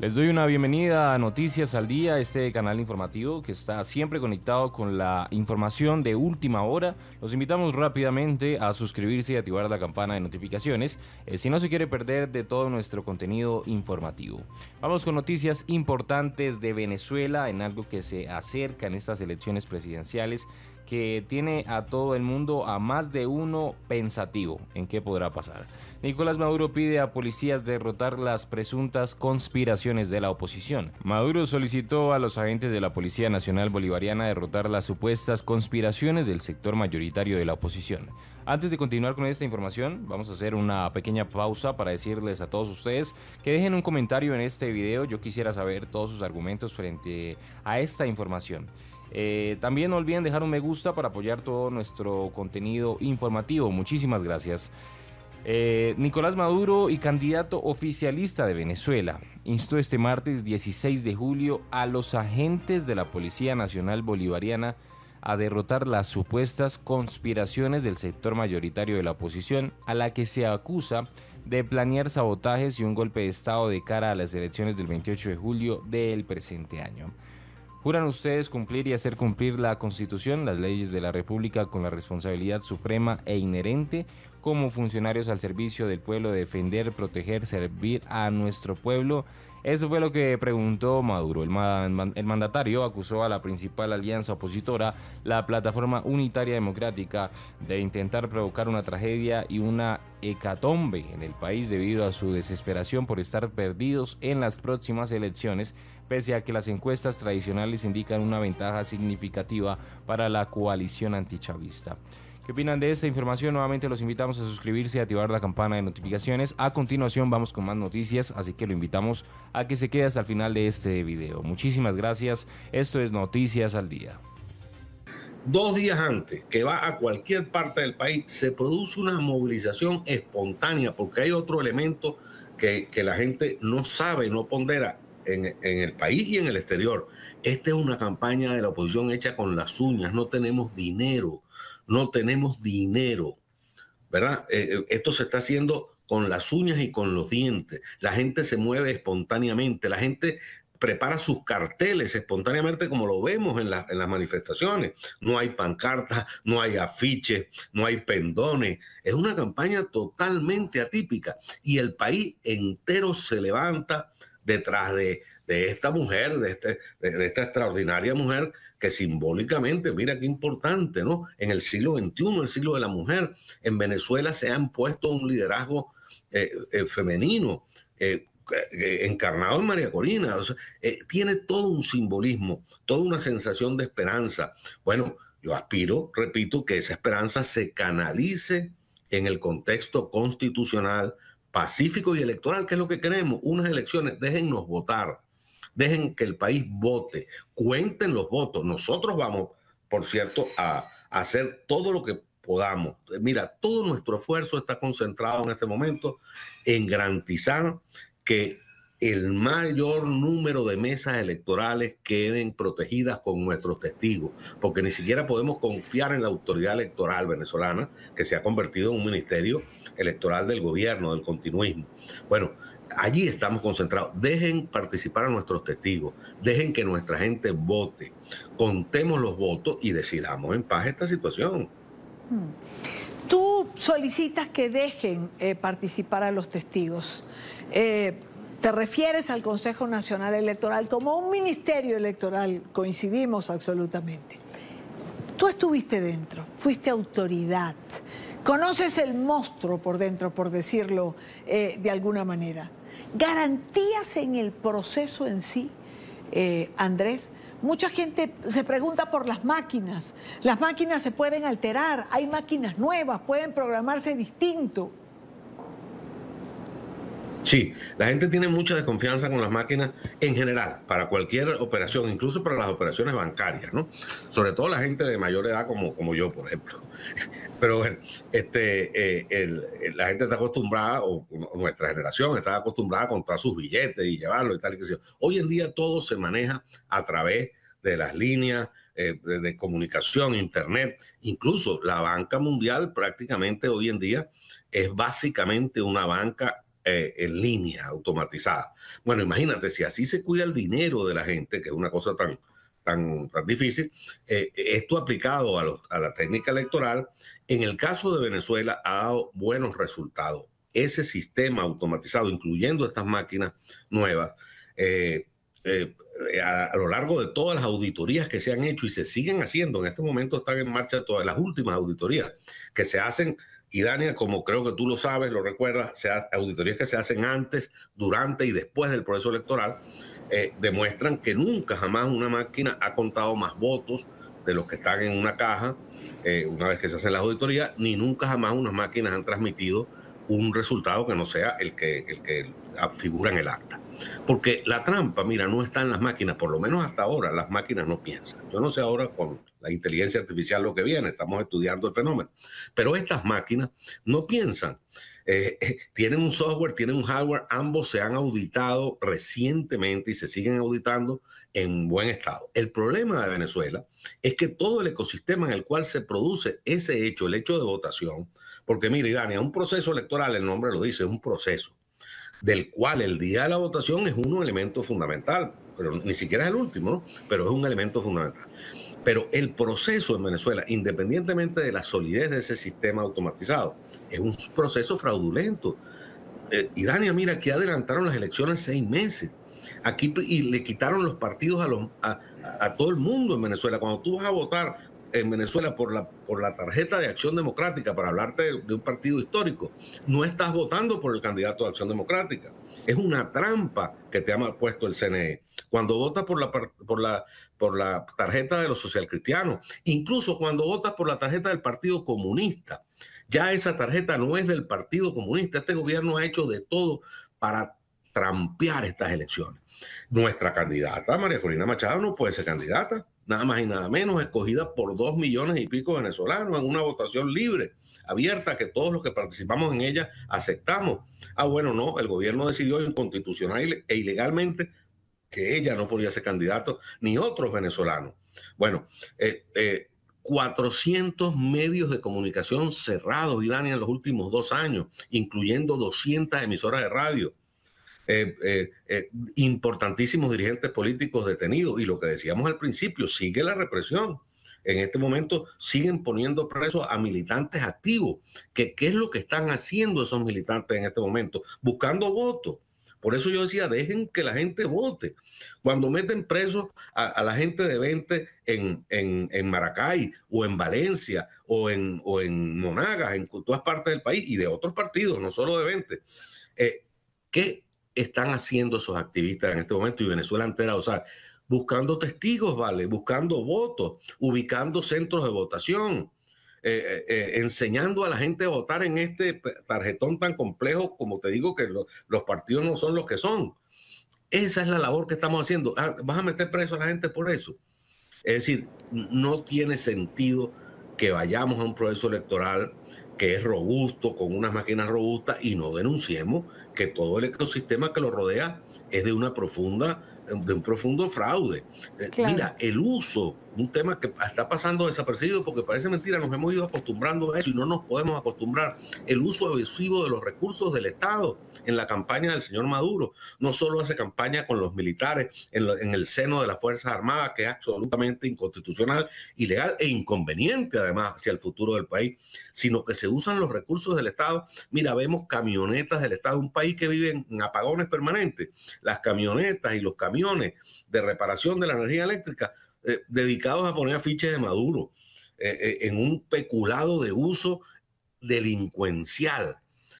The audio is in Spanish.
Les doy una bienvenida a Noticias al Día, este canal informativo que está siempre conectado con la información de última hora. Los invitamos rápidamente a suscribirse y activar la campana de notificaciones eh, si no se quiere perder de todo nuestro contenido informativo. Vamos con noticias importantes de Venezuela en algo que se acerca en estas elecciones presidenciales que tiene a todo el mundo, a más de uno, pensativo en qué podrá pasar. Nicolás Maduro pide a policías derrotar las presuntas conspiraciones de la oposición. Maduro solicitó a los agentes de la Policía Nacional Bolivariana derrotar las supuestas conspiraciones del sector mayoritario de la oposición. Antes de continuar con esta información, vamos a hacer una pequeña pausa para decirles a todos ustedes que dejen un comentario en este video. Yo quisiera saber todos sus argumentos frente a esta información. Eh, también no olviden dejar un me gusta para apoyar todo nuestro contenido informativo. Muchísimas gracias. Eh, Nicolás Maduro y candidato oficialista de Venezuela instó este martes 16 de julio a los agentes de la Policía Nacional Bolivariana a derrotar las supuestas conspiraciones del sector mayoritario de la oposición a la que se acusa de planear sabotajes y un golpe de Estado de cara a las elecciones del 28 de julio del presente año. Juran ustedes cumplir y hacer cumplir la Constitución, las leyes de la República con la responsabilidad suprema e inherente como funcionarios al servicio del pueblo, defender, proteger, servir a nuestro pueblo eso fue lo que preguntó Maduro. El, mandatario acusó a la principal alianza opositora, la Plataforma Unitaria Democrática, de intentar provocar una tragedia y una hecatombe en el país debido a su desesperación por estar perdidos en las próximas elecciones, pese a que las encuestas tradicionales indican una ventaja significativa para la coalición antichavista. ¿Qué opinan de esta información? Nuevamente los invitamos a suscribirse y activar la campana de notificaciones. A continuación vamos con más noticias, así que lo invitamos a que se quede hasta el final de este video. Muchísimas gracias. Esto es Noticias al Día. Dos días antes que va a cualquier parte del país, se produce una movilización espontánea, porque hay otro elemento que, la gente no sabe, no pondera en el país y en el exterior. Esta es una campaña de la oposición hecha con las uñas, no tenemos dinero no tenemos dinero, ¿verdad? Eh, eh, esto se está haciendo con las uñas y con los dientes. La gente se mueve espontáneamente, la gente prepara sus carteles espontáneamente como lo vemos en, las manifestaciones. No hay pancartas, no hay afiches, no hay pendones. Es una campaña totalmente atípica y el país entero se levanta detrás de, esta mujer, este, de esta extraordinaria mujer que simbólicamente, mira qué importante, ¿no? En el siglo XXI, el siglo de la mujer, en Venezuela se ha impuesto un liderazgo eh, eh, femenino eh, encarnado en María Corina. tiene todo un simbolismo, toda una sensación de esperanza. Bueno, yo aspiro, repito, que esa esperanza se canalice en el contexto constitucional, pacífico y electoral, que es lo que queremos, unas elecciones, déjennos votar dejen que el país vote, cuenten los votos. Nosotros vamos, por cierto, a, hacer todo lo que podamos. Mira, todo nuestro esfuerzo está concentrado en este momento en garantizar que el mayor número de mesas electorales queden protegidas con nuestros testigos, porque ni siquiera podemos confiar en la autoridad electoral venezolana, que se ha convertido en un ministerio electoral del gobierno, del continuismo. Bueno, allí estamos concentrados. Dejen participar a nuestros testigos, dejen que nuestra gente vote, contemos los votos y decidamos en paz esta situación. Hmm. Tú solicitas que dejen eh, participar a los testigos. Eh, te refieres al Consejo Nacional Electoral como un ministerio electoral, coincidimos absolutamente. Tú estuviste dentro, fuiste autoridad, conoces el monstruo por dentro, por decirlo eh, de alguna manera. Garantías en el proceso en sí, eh, Andrés. Mucha gente se pregunta por las máquinas. Las máquinas se pueden alterar, hay máquinas nuevas, pueden programarse distinto. Sí, la gente tiene mucha desconfianza con las máquinas en general, para cualquier operación, incluso para las operaciones bancarias, ¿no? Sobre todo la gente de mayor edad como, como yo, por ejemplo. Pero bueno, este, eh, el, eh, la gente está acostumbrada, o nuestra generación está acostumbrada a contar sus billetes y llevarlo y tal. Y que Hoy en día todo se maneja a través de las líneas eh, de, comunicación, internet, incluso la banca mundial prácticamente hoy en día es básicamente una banca en línea, automatizada. Bueno, imagínate, si así se cuida el dinero de la gente, que es una cosa tan, tan, difícil, eh, esto aplicado a, la técnica electoral, en el caso de Venezuela ha dado buenos resultados. Ese sistema automatizado, incluyendo estas máquinas nuevas, eh, eh, a, lo largo de todas las auditorías que se han hecho y se siguen haciendo, en este momento están en marcha todas las últimas auditorías que se hacen y Dania, como creo que tú lo sabes, lo recuerdas, se auditorías que se hacen antes, durante y después del proceso electoral eh, demuestran que nunca jamás una máquina ha contado más votos de los que están en una caja eh, una vez que se hacen las auditorías, ni nunca jamás unas máquinas han transmitido un resultado que no sea el que, el que figura en el acta. Porque la trampa, mira, no está en las máquinas, por lo menos hasta ahora las máquinas no piensan. Yo no sé ahora con la inteligencia artificial lo que viene, estamos estudiando el fenómeno, pero estas máquinas no piensan. Eh, eh, tienen un software, tienen un hardware, ambos se han auditado recientemente y se siguen auditando en buen estado. El problema de Venezuela es que todo el ecosistema en el cual se produce ese hecho, el hecho de votación, porque mire, Dani, un proceso electoral, el nombre lo dice, es un proceso del cual el día de la votación es un elemento fundamental, pero ni siquiera es el último, pero es un elemento fundamental. Pero el proceso en Venezuela, independientemente de la solidez de ese sistema automatizado, es un proceso fraudulento. Eh, y Dania, mira, que adelantaron las elecciones seis meses. Aquí y le quitaron los partidos a, los, a, todo el mundo en Venezuela. Cuando tú vas a votar en Venezuela por la, por la tarjeta de Acción Democrática, para hablarte de, un partido histórico, no estás votando por el candidato de Acción Democrática. Es una trampa que te ha puesto el CNE. Cuando votas por la, por la, por la tarjeta de los socialcristianos, incluso cuando votas por la tarjeta del Partido Comunista, ya esa tarjeta no es del Partido Comunista. Este gobierno ha hecho de todo para trampear estas elecciones. Nuestra candidata, María Corina Machado, no puede ser candidata nada más y nada menos, escogida por dos millones y pico venezolanos en una votación libre, abierta, que todos los que participamos en ella aceptamos. Ah, bueno, no, el gobierno decidió inconstitucional e ilegalmente que ella no podía ser candidato, ni otros venezolanos. Bueno, 400 eh, eh, medios de comunicación cerrados, y Dani, en los últimos dos años, incluyendo 200 emisoras de radio. Eh, eh, eh, importantísimos dirigentes políticos detenidos. Y lo que decíamos al principio, sigue la represión. En este momento siguen poniendo presos a militantes activos. Que, ¿Qué es lo que están haciendo esos militantes en este momento? Buscando votos. Por eso yo decía, dejen que la gente vote. Cuando meten presos a, la gente de 20 en, en, Maracay o en Valencia o en, o en Monagas, en todas partes del país y de otros partidos, no solo de 20, que ¿qué, están haciendo esos activistas en este momento y Venezuela entera? O sea, buscando testigos, ¿vale? Buscando votos, ubicando centros de votación, eh, eh, eh, enseñando a la gente a votar en este tarjetón tan complejo, como te digo, que los partidos no son los que son. Esa es la labor que estamos haciendo. Ah, vas a meter preso a la gente por eso. Es decir, no tiene sentido que vayamos a un proceso electoral que es robusto, con unas máquinas robustas, y no denunciemos que todo el ecosistema que lo rodea es de una profunda, de un profundo fraude. Eh, mira, el uso un tema que está pasando desapercibido porque parece mentira, nos hemos ido acostumbrando a eso y no nos podemos acostumbrar. El uso abusivo de los recursos del Estado en la campaña del señor Maduro, no solo hace campaña con los militares en, en el seno de las Fuerzas Armadas, que es absolutamente inconstitucional, ilegal e inconveniente además hacia el futuro del país, sino que se usan los recursos del Estado. Mira, vemos camionetas del Estado, un país que vive en apagones permanentes. Las camionetas y los camiones de reparación de la energía eléctrica eh, dedicados a poner afiches de Maduro eh, eh, en un peculado de uso delincuencial